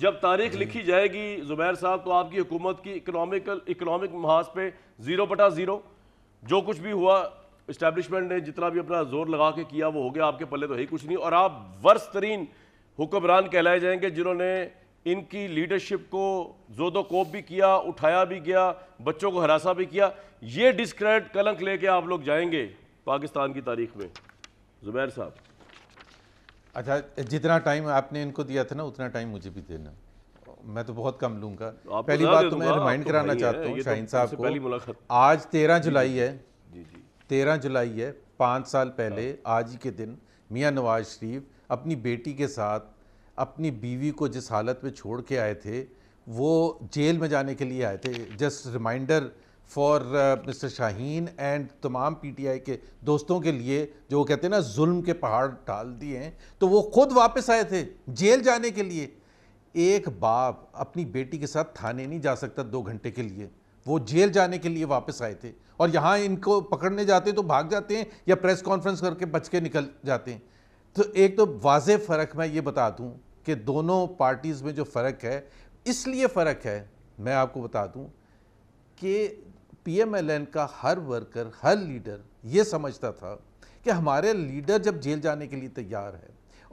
जब तारीख लिखी जाएगी जुबैर साहब तो आपकी हुकूमत की इकनॉमिकल इकनॉमिक महाज पे ज़ीरो बटा ज़ीरो जो कुछ भी हुआ इस्टेबलिशमेंट ने जितना भी अपना जोर लगा के किया वो हो गया आपके पल्ले तो है ही कुछ नहीं और आप वर्ष तरीन हुक्मरान कहलाए जाएंगे जिन्होंने इनकी लीडरशिप को जोदो कोप भी किया उठाया भी गया बच्चों को हरासा भी किया ये डिस्क्रेडिट कलंक लेके आप लोग जाएंगे पाकिस्तान की तारीख में जुबैर साहब अच्छा जितना टाइम आपने इनको दिया था ना उतना टाइम मुझे भी देना मैं तो बहुत कम लूंगा पहली बात तो, तो मैं रिमाइंड तो कराना चाहता हूँ तो शाहिन साहब को आज तेरह जुलाई है तेरह जुलाई है पाँच साल हाँ। पहले आज ही के दिन मियाँ नवाज शरीफ अपनी बेटी के साथ अपनी बीवी को जिस हालत में छोड़ के आए थे वो जेल में जाने के लिए आए थे just reminder for mister Shaheen and तमाम पीटीआई के दोस्तों के लिए जो कहते हैं ना जुल्म के पहाड़ डाल दिए हैं तो वो खुद वापस आए थे जेल जाने के लिए एक बाप अपनी बेटी के साथ थाने नहीं जा सकता दो घंटे के लिए वो जेल जाने के लिए वापस आए थे और यहाँ इनको पकड़ने जाते तो भाग जाते हैं या प्रेस कॉन्फ्रेंस करके बच के निकल जाते हैं तो एक तो वाज फ़र्क मैं ये बता दूँ कि दोनों पार्टीज़ में जो फ़र्क है इसलिए फ़र्क है मैं आपको बता दूँ कि पीएमएलएन का हर वर्कर हर लीडर ये समझता था कि हमारे लीडर जब जेल जाने के लिए तैयार है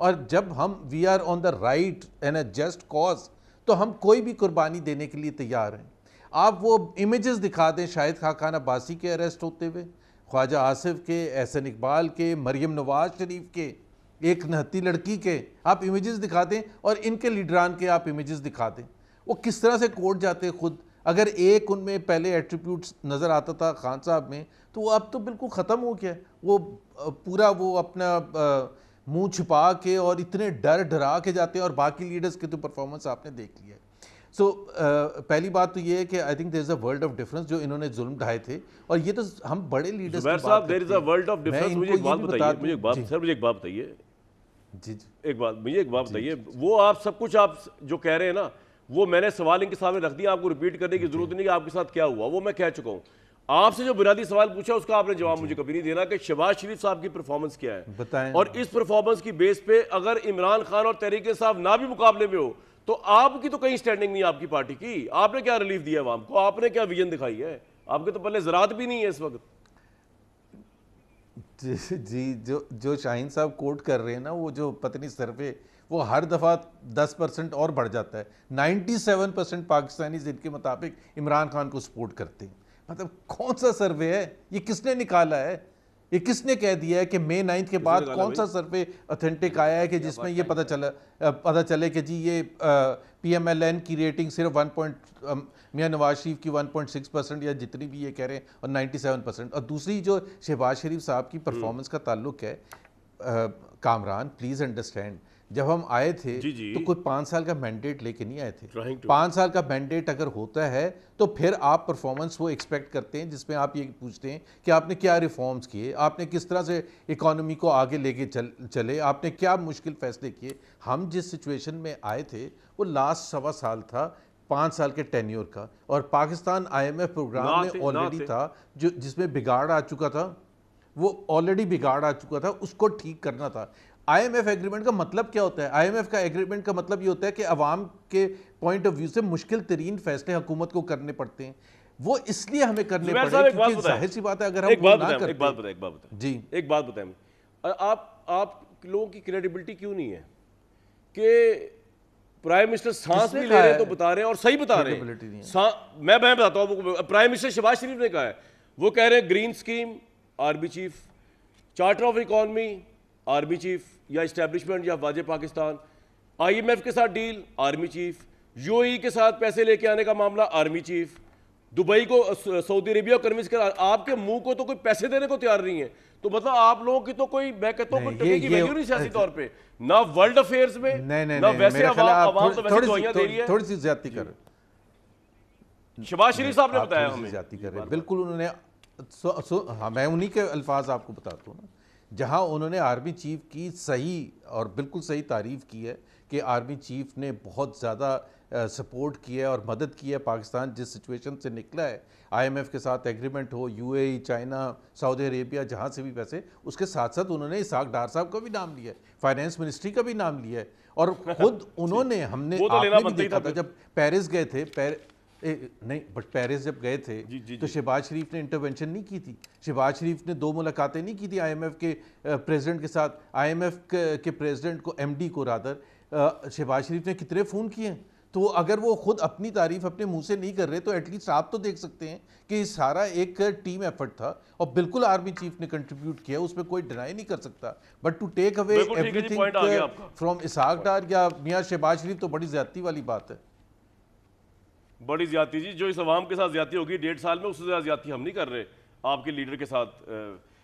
और जब हम we are on the right and a just cause तो हम कोई भी कुर्बानी देने के लिए तैयार हैं आप वो इमेजेस दिखा दें शाहिद खाकान अब्बासी के अरेस्ट होते हुए ख्वाजा आसिफ के एहसन इकबाल के मरियम नवाज शरीफ के एक नहती लड़की के आप इमेजेस दिखा दें और इनके लीडरान के आप इमेजेस दिखा दें वो किस तरह से कोर्ट जाते खुद अगर एक उनमें पहले एट्रीब्यूट्स नज़र आता था खान साहब में तो वो अब तो बिल्कुल ख़त्म हो गया वो पूरा वो अपना मुंह छिपा के और इतने डर डरा के जाते हैं और बाकी लीडर्स के तो परफॉर्मेंस आपने देख लिया है सो so, uh, पहली बात तो ये है कि I think there is a world of difference जो इन्होंने जुल्म ढाए थे और ये तो हम बड़े लीडर्स साहब there is a world of difference मुझे एक बात बताइए मुझे एक बात सर मुझे एक बात बताइए जी जी एक बात मुझे एक बात बताइए वो आप सब कुछ आप जो कह रहे हैं ना वो मैंने सवाल इनके सामने रख दिया आपको रिपीट करने की जरूरत नहीं कि आपके साथ क्या हुआ वो मैं कह चुका हूँ आपसे जो बुनियादी सवाल पूछा उसका आपने जवाब मुझे कभी नहीं देना कि शहबाज शरीफ साहब की परफॉर्मेंस क्या है बताएं और इस परफॉर्मेंस की बेस पे अगर इमरान खान और तहरीके साहब ना भी मुकाबले में हो तो आपकी तो कहीं स्टैंडिंग नहीं आपकी पार्टी की आपने क्या रिलीफ दिया है आपको आपने क्या विजन दिखाई है आपके तो पहले जरात भी नहीं है इस वक्त जी, जो जो शाहीन साहब कोट कर रहे हैं ना वो जो पत्नी सर्वे वो हर दफ़ा दस परसेंट और बढ़ जाता है नाइन्टी सेवन परसेंट पाकिस्तानी जिनके मुताबिक इमरान खान को सपोर्ट करते हैं मतलब कौन सा सर्वे है ये किसने निकाला है ये किसने कह दिया है कि मई नाइन्थ के बाद कौन सा सर्वे अथेंटिक आया है कि जिसमें ये पता चला पता चले कि जी ये पीएमएलएन की रेटिंग सिर्फ 1. मियाँ नवाज शरीफ की 1.6 परसेंट या जितनी भी ये कह रहे हैं और 97 परसेंट और दूसरी जो शहबाज शरीफ साहब की परफॉर्मेंस हम्म। का ताल्लुक है कामरान प्लीज़ अंडरस्टैंड जब हम आए थे जी जी। तो कोई पाँच साल का मैंडेट लेके नहीं आए थे पाँच साल का मैंडेट अगर होता है तो फिर आप परफॉर्मेंस वो एक्सपेक्ट करते हैं जिसमें आप ये पूछते हैं कि आपने क्या रिफॉर्म्स किए आपने किस तरह से इकोनॉमी को आगे लेके चल चले आपने क्या मुश्किल फैसले किए हम जिस सिचुएशन में आए थे वो लास्ट सवा साल था पाँच साल के टेन्योर का और पाकिस्तान आईएमएफ प्रोग्राम में ऑलरेडी था जो जिसमें बिगाड़ आ चुका था वो ऑलरेडी बिगाड़ आ चुका था उसको ठीक करना था आईएमएफ एग्रीमेंट का मतलब क्या होता है आईएमएफ का एग्रीमेंट का मतलब ये होता है कि अवाम के पॉइंट ऑफ व्यू से मुश्किल तरीन फैसले हुकूमत को करने पड़ते हैं वो इसलिए हमें करने पड़े सी बात है अगर जी एक बात बताए आप आप लोगों की क्रेडिबिलिटी क्यों नहीं है कि प्राइम मिनिस्टर सांस भी ले रहे हैं तो बता रहे हैं और सही बता रहे हैं मैं मैं बताता हूँ प्राइम मिनिस्टर शहबाज शरीफ ने कहा है वो कह रहे हैं ग्रीन स्कीम आरबी chief charter of economy army chief या इस्टेब्लिशमेंट या वाज पाकिस्तान आईएमएफ के साथ डील आर्मी चीफ यूएई के साथ पैसे लेके आने का मामला आर्मी चीफ दुबई को सऊदी अरेबिया कन्विंस करा आपके मुंह को तो कोई पैसे देने को तैयार नहीं है तो मतलब आप लोगों की तो कोई मैं कहता हूँ नहीं सियासी तौर पर ना वर्ल्ड अफेयर में नहीं, नहीं, ना वैसे थोड़ी सी ज्यादा कर शबाज शरीफ साहब ने बताया हमें कर रहे बिल्कुल उन्होंने हाँ, मैं उन्हीं के अल्फाज आपको बताता हूँ जहां उन्होंने आर्मी चीफ की सही और बिल्कुल सही तारीफ़ की है कि आर्मी चीफ ने बहुत ज़्यादा सपोर्ट किया है और मदद की है पाकिस्तान जिस सिचुएशन से निकला है आईएमएफ के साथ एग्रीमेंट हो यूएई चाइना सऊदी अरेबिया जहाँ से भी पैसे उसके साथ साथ उन्होंने इसाक डार साहब का भी नाम लिया है फाइनेंस मिनिस्ट्री का भी नाम लिया है और खुद उन्होंने हमने तो आपने भी देखा था, था जब पेरिस गए थे पेर, ए, नहीं बट पेरिस जब गए थे जी, जी, तो शहबाज शरीफ ने इंटरवेंशन नहीं की थी शहबाज शरीफ ने दो मुलाकातें नहीं की थी आईएमएफ के प्रेसिडेंट के साथ आईएमएफ के प्रेसिडेंट को एमडी को रादर शहबाज शरीफ ने कितने फ़ोन किए हैं तो अगर वो खुद अपनी तारीफ अपने मुंह से नहीं कर रहे तो एटलीस्ट आप तो देख सकते हैं कि सारा एक टीम एफर्ट था और बिल्कुल आर्मी चीफ ने कंट्रीब्यूट किया उसमें कोई डिनाई नहीं कर सकता but to take away everything from Ishaq Dar या मियाँ शहबाज शरीफ तो बड़ी ज्यादती वाली बात है बड़ी ज्यादा जी जो इस आवाम के साथ ज्यादा होगी डेढ़ साल में उससे ज्यादा ज्यादा हम नहीं कर रहे आपके लीडर के साथ